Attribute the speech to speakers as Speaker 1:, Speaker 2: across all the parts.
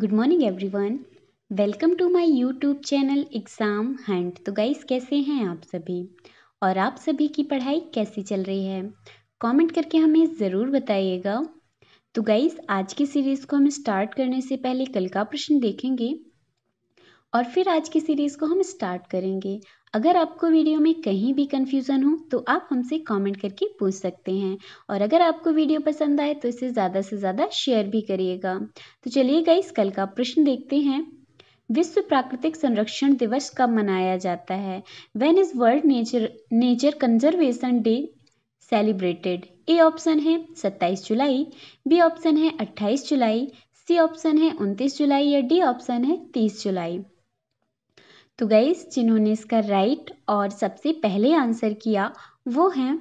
Speaker 1: good morning everyone welcome to my YouTube channel exam hunt तो guys कैसे हैं आप सभी और आप सभी की पढ़ाई कैसी चल रही है कमेंट करके हमें ज़रूर बताइएगा तो गाइस आज की सीरीज़ को हम स्टार्ट करने से पहले कल का प्रश्न देखेंगे और फिर आज की सीरीज़ को हम स्टार्ट करेंगे अगर आपको वीडियो में कहीं भी कन्फ्यूज़न हो तो आप हमसे कमेंट करके पूछ सकते हैं और अगर आपको वीडियो पसंद आए तो इसे ज़्यादा से ज़्यादा शेयर भी करिएगा तो चलिए गाइस कल का प्रश्न देखते हैं विश्व प्राकृतिक संरक्षण दिवस कब मनाया जाता है when is world nature nature conservation day celebrated A option है 27 जुलाई बी ऑप्शन है 28 जुलाई सी ऑप्शन है 29 जुलाई या डी ऑप्शन है 30 जुलाई तो गईस जिन्होंने इसका राइट और सबसे पहले आंसर किया वो हैं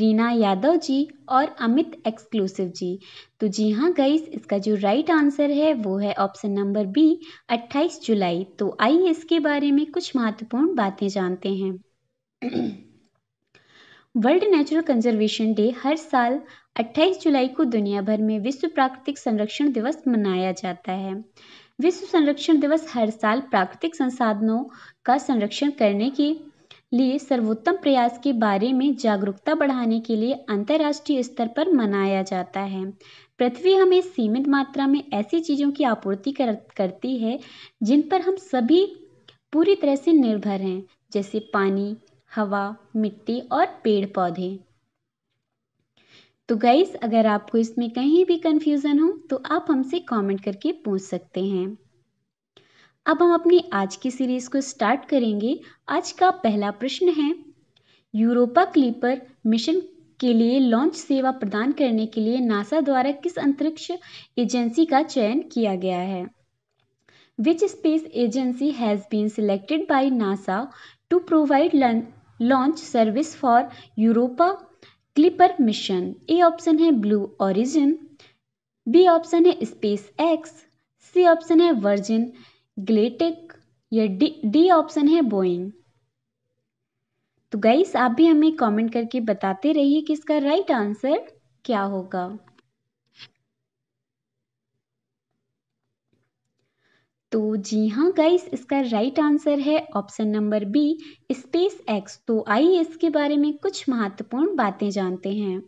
Speaker 1: रीना यादव जी और अमित एक्सक्लूसिव जी तो जी हाँ गईस इसका जो राइट आंसर है वो है ऑप्शन नंबर बी 28 जुलाई तो आइए इसके बारे में कुछ महत्वपूर्ण बातें जानते हैं वर्ल्ड नेचुरल कंजर्वेशन डे हर साल 28 जुलाई को दुनिया भर में विश्व प्राकृतिक संरक्षण दिवस मनाया जाता है विश्व संरक्षण दिवस हर साल प्राकृतिक संसाधनों का संरक्षण करने के लिए सर्वोत्तम प्रयास के बारे में जागरूकता बढ़ाने के लिए अंतर्राष्ट्रीय स्तर पर मनाया जाता है पृथ्वी हमें सीमित मात्रा में ऐसी चीज़ों की आपूर्ति कर, करती है जिन पर हम सभी पूरी तरह से निर्भर हैं जैसे पानी हवा मिट्टी और पेड़ पौधे तो गाइस अगर आपको इसमें कहीं भी कंफ्यूजन हो तो आप हमसे कमेंट करके पूछ सकते हैं अब हम अपनी आज की सीरीज़ को स्टार्ट करेंगे आज का पहला प्रश्न है यूरोपा क्लीपर मिशन के लिए लॉन्च सेवा प्रदान करने के लिए नासा द्वारा किस अंतरिक्ष एजेंसी का चयन किया गया है which space agency has been selected by NASA to provide launch service for Europa clipper mission A option है ब्लू ओरिजिन बी ऑप्शन है स्पेस एक्स सी ऑप्शन है वर्जिन ग्लेटिक या डी डी ऑप्शन है Boeing तो guys आप भी हमें comment करके बताते रहिए कि इसका राइट आंसर क्या होगा तो जी हाँ गाइस इसका राइट आंसर है option number B space X तो आइए इसके बारे में कुछ महत्वपूर्ण बातें जानते हैं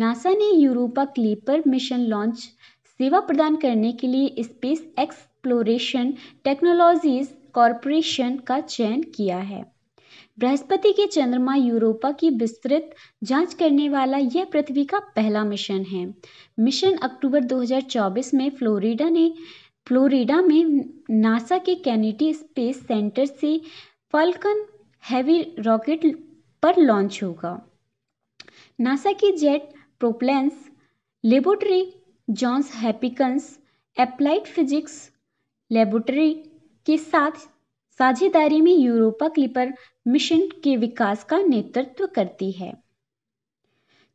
Speaker 1: नासा ने यूरोपा क्लीपर मिशन लॉन्च सेवा प्रदान करने के लिए स्पेस एक्सप्लोरेशन टेक्नोलॉजीज कॉरपोरेशन का चयन किया है बृहस्पति के चंद्रमा यूरोपा की विस्तृत जांच करने वाला यह पृथ्वी का पहला मिशन है मिशन अक्टूबर 2024 में फ्लोरिडा ने फ्लोरिडा में नासा के कैनेडी स्पेस सेंटर से फाल्कन हैवी रॉकेट पर लॉन्च होगा नासा की jet propulsion laboratory Johns Hopkins applied physics laboratory के साथ साझेदारी में यूरोपा क्लिपर मिशन के विकास का नेतृत्व करती है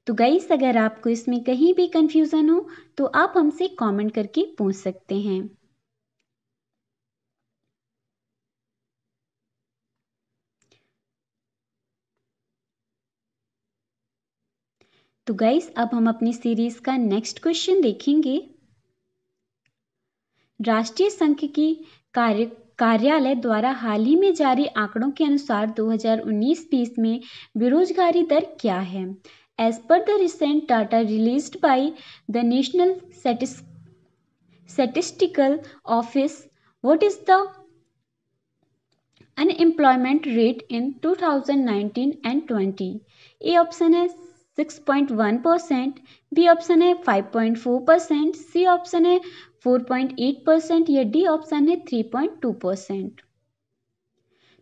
Speaker 1: तो गाइस अगर आपको इसमें कहीं भी कंफ्यूजन हो तो आप हमसे कमेंट करके पूछ सकते हैं तो गाइस अब हम अपनी सीरीज का नेक्स्ट क्वेश्चन देखेंगे राष्ट्रीय संघ की कार्य कार्यालय द्वारा हाल ही में जारी आंकड़ों के अनुसार 2019-20 में बेरोजगारी दर क्या है as per the recent data release by the national statistical office what is the unemployment rate in 2019 and 20 A option है 6.1 परसेंट बी ऑप्शन है 5.4 परसेंट सी ऑप्शन है 4.8 परसेंट या डी ऑप्शन है 3.2 परसेंट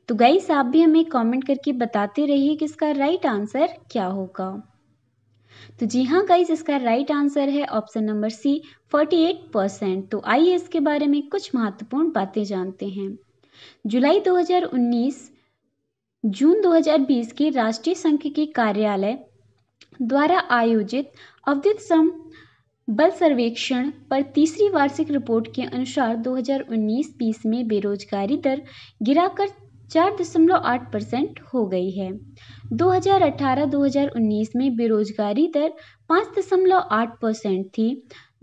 Speaker 1: तो गाइस आप भी हमें कमेंट करके बताते रहिए कि इसका राइट आंसर क्या होगा तो जी हाँ गाइस इसका राइट आंसर है ऑप्शन नंबर सी 48 परसेंट तो आइए इसके बारे में कुछ महत्वपूर्ण बातें जानते हैं जुलाई 2019 जून 2020 के राष्ट्रीय संघ के कार्यालय द्वारा आयोजित अवधित सम बल सर्वेक्षण पर तीसरी वार्षिक रिपोर्ट के अनुसार 2019-20 में बेरोजगारी दर गिराकर चार दशमलव आठ परसेंट हो गई है 2018-2019 में बेरोजगारी दर पाँच दशमलव आठ परसेंट थी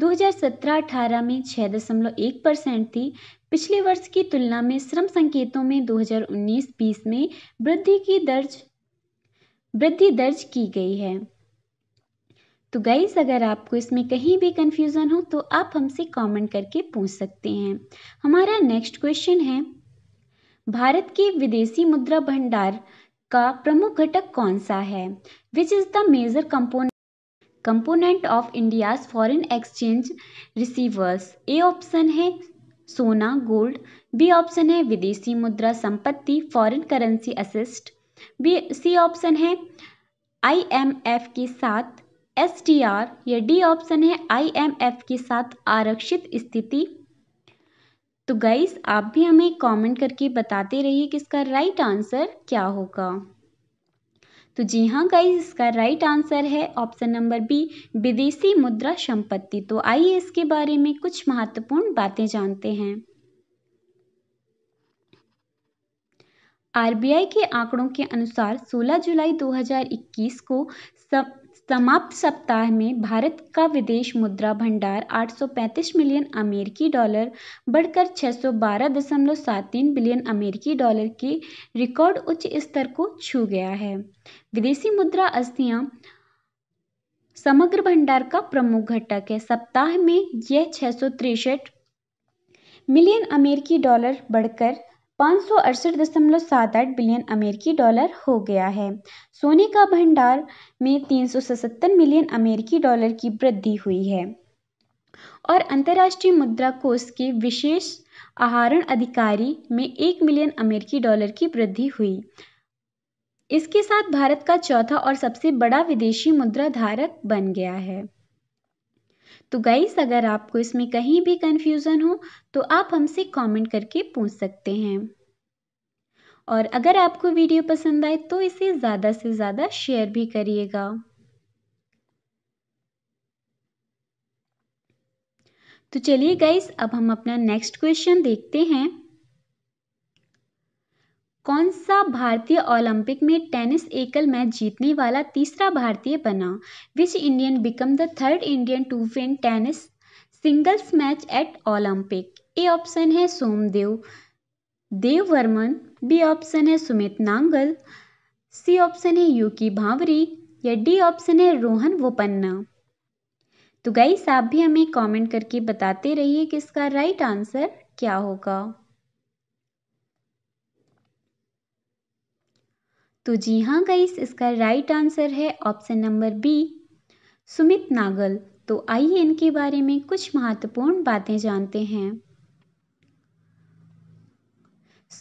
Speaker 1: 2017-18 में छः दशमलव एक परसेंट थी पिछले वर्ष की तुलना में श्रम संकेतों में 2019-20 में वृद्धि की दर्ज वृद्धि दर्ज की गई है तो गाइज़ अगर आपको इसमें कहीं भी कन्फ्यूज़न हो तो आप हमसे कमेंट करके पूछ सकते हैं हमारा नेक्स्ट क्वेश्चन है भारत के विदेशी मुद्रा भंडार का प्रमुख घटक कौन सा है which is the major component component of India's foreign exchange reserves A option है सोना गोल्ड बी ऑप्शन है विदेशी मुद्रा संपत्ति foreign currency assets B C option है आईएमएफ के साथ एस टी आर या डी ऑप्शन है आईएमएफ के साथ आरक्षित स्थिति तो गाइस आप भी हमें कमेंट करके बताते रहिए कि इसका राइट आंसर क्या होगा तो जी हाँ गाइस इसका राइट आंसर है ऑप्शन नंबर बी विदेशी मुद्रा संपत्ति तो आइए इसके बारे में कुछ महत्वपूर्ण बातें जानते हैं आरबीआई के आंकड़ों के अनुसार 16 जुलाई 2021 को सब समाप्त सप्ताह में भारत का विदेश मुद्रा भंडार 835 मिलियन अमेरिकी डॉलर बढ़कर 612.73 बिलियन अमेरिकी डॉलर के रिकॉर्ड उच्च स्तर को छू गया है विदेशी मुद्रा अस्थियां समग्र भंडार का प्रमुख घटक है सप्ताह में यह छः मिलियन अमेरिकी डॉलर बढ़कर पाँच सौ अड़सठ दशमलव सात आठ बिलियन अमेरिकी डॉलर हो गया है सोने का भंडार में तीन सौ सतहत्तर मिलियन अमेरिकी डॉलर की वृद्धि हुई है और अंतर्राष्ट्रीय मुद्रा कोष के विशेष आहरण अधिकारी में एक मिलियन अमेरिकी डॉलर की वृद्धि हुई इसके साथ भारत का चौथा और सबसे बड़ा विदेशी मुद्रा धारक बन गया है तो गाइस अगर आपको इसमें कहीं भी कन्फ्यूज़न हो तो आप हमसे कमेंट करके पूछ सकते हैं और अगर आपको वीडियो पसंद आए तो इसे ज़्यादा से ज़्यादा शेयर भी करिएगा तो चलिए गाइस अब हम अपना नेक्स्ट क्वेश्चन देखते हैं कौन सा भारतीय ओलंपिक में टेनिस एकल मैच जीतने वाला तीसरा भारतीय बना which Indian become the third Indian to win tennis singles match at Olympic A option है सोमदेव देव वर्मन बी ऑप्शन है सुमित नांगल सी ऑप्शन है यूकी भावरी या डी ऑप्शन है रोहन वोपन्ना तो गाइस आप भी हमें कमेंट करके बताते रहिए कि इसका राइट आंसर क्या होगा तो जी हाँ गाइस इसका राइट आंसर है option number B Sumit Nagal तो आइए इनके बारे में कुछ महत्वपूर्ण बातें जानते हैं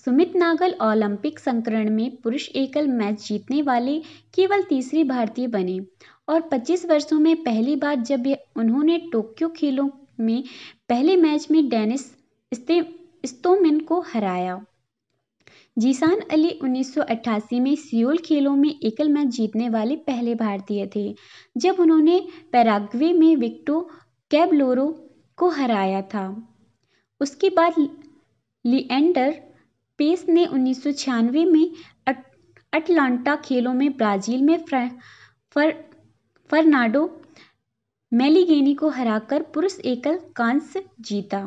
Speaker 1: सुमित नागल ओलंपिक संकरण में पुरुष एकल मैच जीतने वाले केवल तीसरे भारतीय बने और 25 वर्षों में पहली बार जब उन्होंने टोक्यो खेलों में पहले मैच में डेनिस स्ते को हराया जीसान अली 1988 में सियोल खेलों में एकल मैच जीतने वाले पहले भारतीय थे जब उन्होंने पैराग्वे में विक्टो कैबलोरो को हराया था उसके बाद लिएंडर पेस ने उन्नीस में अटलांटा खेलों में ब्राजील में फ्र, फर, फर्नाडो मेलिगेनी को हराकर पुरुष एकल कांस्य जीता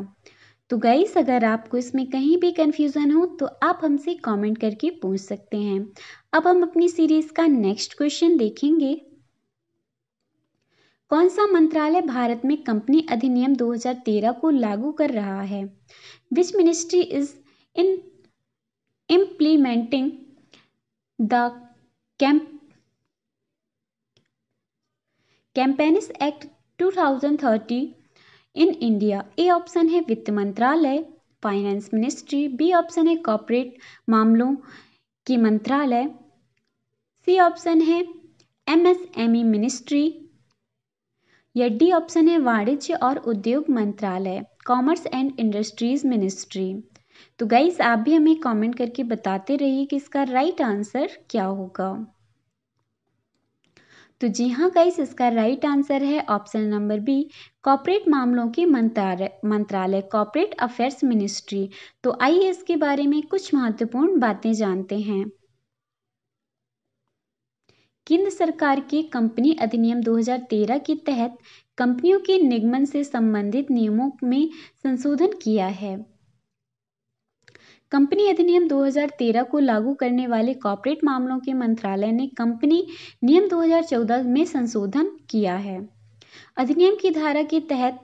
Speaker 1: तो गाइस अगर आपको इसमें कहीं भी कन्फ्यूज़न हो तो आप हमसे कमेंट करके पूछ सकते हैं अब हम अपनी सीरीज़ का नेक्स्ट क्वेश्चन देखेंगे कौन सा मंत्रालय भारत में कंपनी अधिनियम 2013 को लागू कर रहा है which ministry is in implementing the companies act 2030 in India A option है वित्त मंत्रालय फाइनेंस मिनिस्ट्री बी ऑप्शन है कॉपोरेट मामलों की मंत्रालय सी ऑप्शन है एमएसएमई मिनिस्ट्री या डी ऑप्शन है वाणिज्य और उद्योग मंत्रालय कॉमर्स एंड इंडस्ट्रीज मिनिस्ट्री तो गाइस आप भी हमें कमेंट करके बताते रहिए कि इसका राइट आंसर क्या होगा तो जी हाँ गाइस इसका राइट आंसर है ऑप्शन नंबर बी कॉपरेट मामलों के मंत्रालय मंत्रालय कॉपरेट अफेयर्स मिनिस्ट्री तो आइए इसके बारे में कुछ महत्वपूर्ण बातें जानते हैं केंद्र सरकार के कंपनी अधिनियम 2013 के तहत कंपनियों के निगमन से संबंधित नियमों में संशोधन किया है कंपनी अधिनियम 2013 को लागू करने वाले कॉर्पोरेट मामलों के मंत्रालय ने कंपनी नियम 2014 में संशोधन किया है अधिनियम की धारा के तहत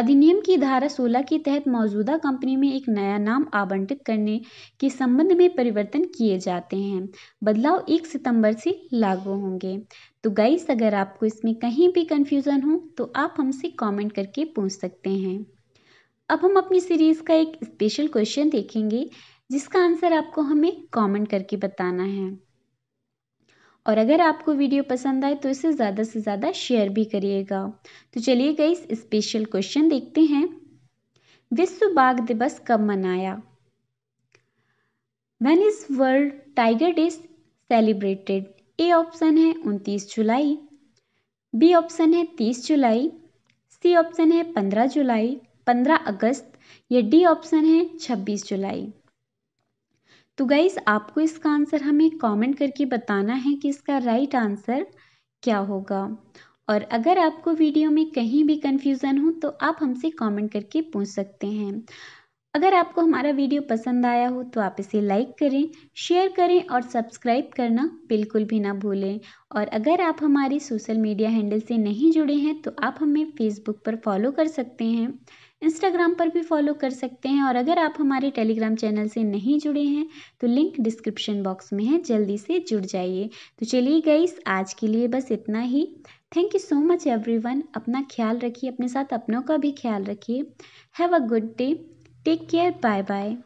Speaker 1: अधिनियम की धारा 16 के तहत मौजूदा कंपनी में एक नया नाम आवंटित करने के संबंध में परिवर्तन किए जाते हैं बदलाव 1 सितंबर से लागू होंगे तो गाइस अगर आपको इसमें कहीं भी कंफ्यूजन हो तो आप हमसे कमेंट करके पूछ सकते हैं अब हम अपनी सीरीज़ का एक स्पेशल क्वेश्चन देखेंगे जिसका आंसर आपको हमें कमेंट करके बताना है और अगर आपको वीडियो पसंद आए तो इसे ज़्यादा से ज़्यादा शेयर भी करिएगा तो चलिए गई स्पेशल क्वेश्चन देखते हैं विश्व बाघ दिवस कब मनाया when is world tiger day celebrated A option है उनतीस जुलाई बी ऑप्शन है तीस जुलाई सी ऑप्शन है पंद्रह जुलाई पंद्रह अगस्त या डी ऑप्शन है छब्बीस जुलाई तो गाइस आपको इसका आंसर हमें कमेंट करके बताना है कि इसका राइट आंसर क्या होगा और अगर आपको वीडियो में कहीं भी कन्फ्यूज़न हो तो आप हमसे कमेंट करके पूछ सकते हैं अगर आपको हमारा वीडियो पसंद आया हो तो आप इसे लाइक करें शेयर करें और सब्सक्राइब करना बिल्कुल भी ना भूलें और अगर आप हमारे सोशल मीडिया हैंडल से नहीं जुड़े हैं तो आप हमें फेसबुक पर फॉलो कर सकते हैं इंस्टाग्राम पर भी फॉलो कर सकते हैं और अगर आप हमारे टेलीग्राम चैनल से नहीं जुड़े हैं तो लिंक डिस्क्रिप्शन बॉक्स में है जल्दी से जुड़ जाइए तो चलिए गाइस आज के लिए बस इतना ही thank you so much everyone अपना ख्याल रखिए अपने साथ अपनों का भी ख्याल रखिए have a good day take care bye bye